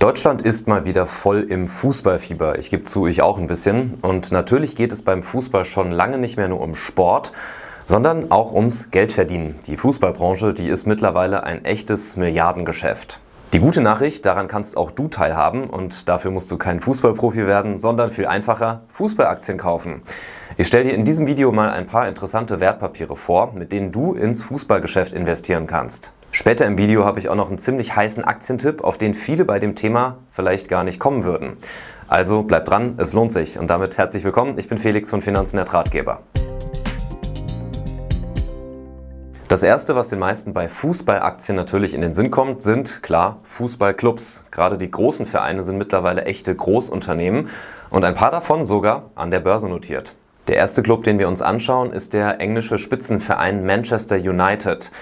Deutschland ist mal wieder voll im Fußballfieber. Ich gebe zu, ich auch ein bisschen. Und natürlich geht es beim Fußball schon lange nicht mehr nur um Sport, sondern auch ums Geldverdienen. Die Fußballbranche, die ist mittlerweile ein echtes Milliardengeschäft. Die gute Nachricht, daran kannst auch du teilhaben und dafür musst du kein Fußballprofi werden, sondern viel einfacher Fußballaktien kaufen. Ich stelle dir in diesem Video mal ein paar interessante Wertpapiere vor, mit denen du ins Fußballgeschäft investieren kannst. Später im Video habe ich auch noch einen ziemlich heißen Aktientipp, auf den viele bei dem Thema vielleicht gar nicht kommen würden. Also bleibt dran, es lohnt sich. Und damit herzlich willkommen, ich bin Felix von Finanzen der Ratgeber. Das erste, was den meisten bei Fußballaktien natürlich in den Sinn kommt, sind klar Fußballclubs. Gerade die großen Vereine sind mittlerweile echte Großunternehmen und ein paar davon sogar an der Börse notiert. Der erste Club, den wir uns anschauen, ist der englische Spitzenverein Manchester United.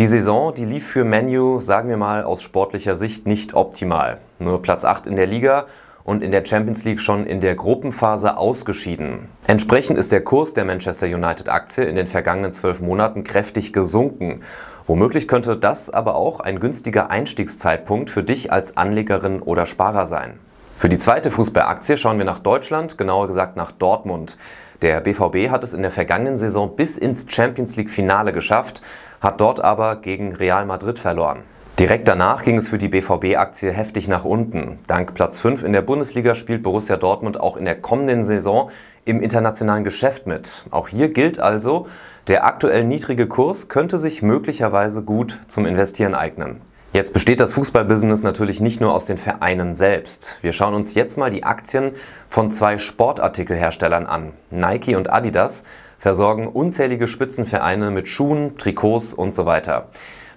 Die Saison, die lief für Menu, sagen wir mal, aus sportlicher Sicht nicht optimal. Nur Platz 8 in der Liga und in der Champions League schon in der Gruppenphase ausgeschieden. Entsprechend ist der Kurs der Manchester United-Aktie in den vergangenen zwölf Monaten kräftig gesunken. Womöglich könnte das aber auch ein günstiger Einstiegszeitpunkt für dich als Anlegerin oder Sparer sein. Für die zweite Fußballaktie schauen wir nach Deutschland, genauer gesagt nach Dortmund. Der BVB hat es in der vergangenen Saison bis ins Champions League Finale geschafft, hat dort aber gegen Real Madrid verloren. Direkt danach ging es für die BVB-Aktie heftig nach unten. Dank Platz 5 in der Bundesliga spielt Borussia Dortmund auch in der kommenden Saison im internationalen Geschäft mit. Auch hier gilt also, der aktuell niedrige Kurs könnte sich möglicherweise gut zum Investieren eignen. Jetzt besteht das Fußballbusiness natürlich nicht nur aus den Vereinen selbst. Wir schauen uns jetzt mal die Aktien von zwei Sportartikelherstellern an. Nike und Adidas versorgen unzählige Spitzenvereine mit Schuhen, Trikots und so weiter.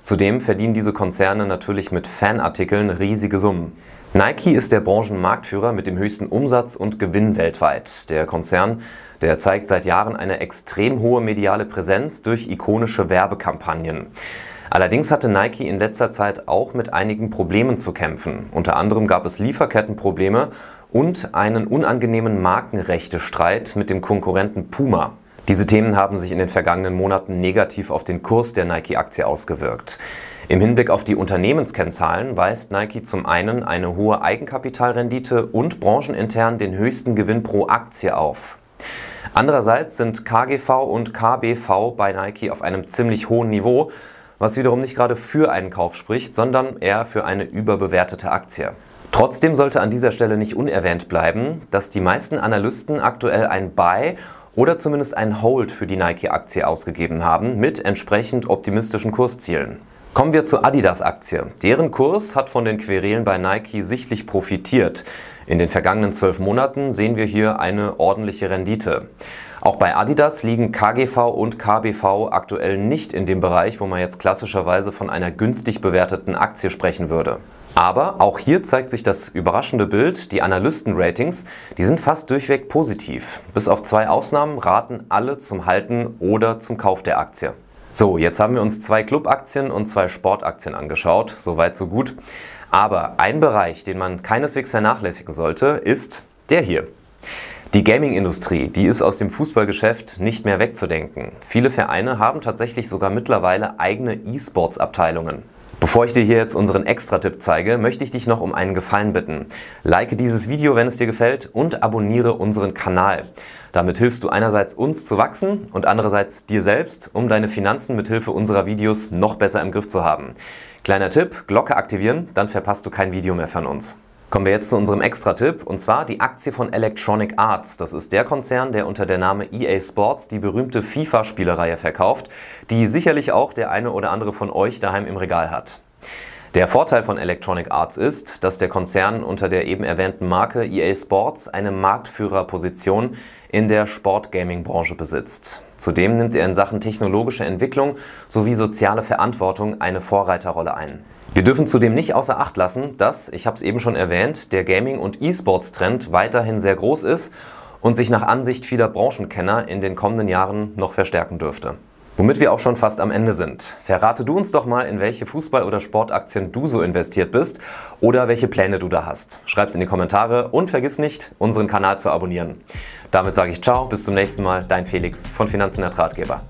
Zudem verdienen diese Konzerne natürlich mit Fanartikeln riesige Summen. Nike ist der Branchenmarktführer mit dem höchsten Umsatz und Gewinn weltweit. Der Konzern, der zeigt seit Jahren eine extrem hohe mediale Präsenz durch ikonische Werbekampagnen. Allerdings hatte Nike in letzter Zeit auch mit einigen Problemen zu kämpfen. Unter anderem gab es Lieferkettenprobleme und einen unangenehmen Markenrechtestreit mit dem Konkurrenten Puma. Diese Themen haben sich in den vergangenen Monaten negativ auf den Kurs der Nike-Aktie ausgewirkt. Im Hinblick auf die Unternehmenskennzahlen weist Nike zum einen eine hohe Eigenkapitalrendite und branchenintern den höchsten Gewinn pro Aktie auf. Andererseits sind KGV und KBV bei Nike auf einem ziemlich hohen Niveau, was wiederum nicht gerade für einen Kauf spricht, sondern eher für eine überbewertete Aktie. Trotzdem sollte an dieser Stelle nicht unerwähnt bleiben, dass die meisten Analysten aktuell ein Buy oder zumindest ein Hold für die Nike-Aktie ausgegeben haben, mit entsprechend optimistischen Kurszielen. Kommen wir zur Adidas-Aktie. Deren Kurs hat von den Querelen bei Nike sichtlich profitiert. In den vergangenen zwölf Monaten sehen wir hier eine ordentliche Rendite. Auch bei Adidas liegen KGV und KBV aktuell nicht in dem Bereich, wo man jetzt klassischerweise von einer günstig bewerteten Aktie sprechen würde. Aber auch hier zeigt sich das überraschende Bild, die Analysten-Ratings, die sind fast durchweg positiv. Bis auf zwei Ausnahmen raten alle zum Halten oder zum Kauf der Aktie. So, jetzt haben wir uns zwei Clubaktien und zwei Sportaktien angeschaut, soweit so gut. Aber ein Bereich, den man keineswegs vernachlässigen sollte, ist der hier. Die Gaming-Industrie, die ist aus dem Fußballgeschäft nicht mehr wegzudenken. Viele Vereine haben tatsächlich sogar mittlerweile eigene E-Sports-Abteilungen. Bevor ich dir hier jetzt unseren Extra-Tipp zeige, möchte ich dich noch um einen Gefallen bitten. Like dieses Video, wenn es dir gefällt und abonniere unseren Kanal. Damit hilfst du einerseits uns zu wachsen und andererseits dir selbst, um deine Finanzen mithilfe unserer Videos noch besser im Griff zu haben. Kleiner Tipp, Glocke aktivieren, dann verpasst du kein Video mehr von uns. Kommen wir jetzt zu unserem Extra-Tipp, und zwar die Aktie von Electronic Arts. Das ist der Konzern, der unter der Name EA Sports die berühmte FIFA-Spielereihe verkauft, die sicherlich auch der eine oder andere von euch daheim im Regal hat. Der Vorteil von Electronic Arts ist, dass der Konzern unter der eben erwähnten Marke EA Sports eine Marktführerposition in der Sportgaming-Branche besitzt. Zudem nimmt er in Sachen technologische Entwicklung sowie soziale Verantwortung eine Vorreiterrolle ein. Wir dürfen zudem nicht außer Acht lassen, dass, ich habe es eben schon erwähnt, der Gaming- und E-Sports-Trend weiterhin sehr groß ist und sich nach Ansicht vieler Branchenkenner in den kommenden Jahren noch verstärken dürfte. Womit wir auch schon fast am Ende sind. Verrate du uns doch mal, in welche Fußball- oder Sportaktien du so investiert bist oder welche Pläne du da hast. Schreib's in die Kommentare und vergiss nicht, unseren Kanal zu abonnieren. Damit sage ich ciao, bis zum nächsten Mal, dein Felix von Finanzen Ratgeber.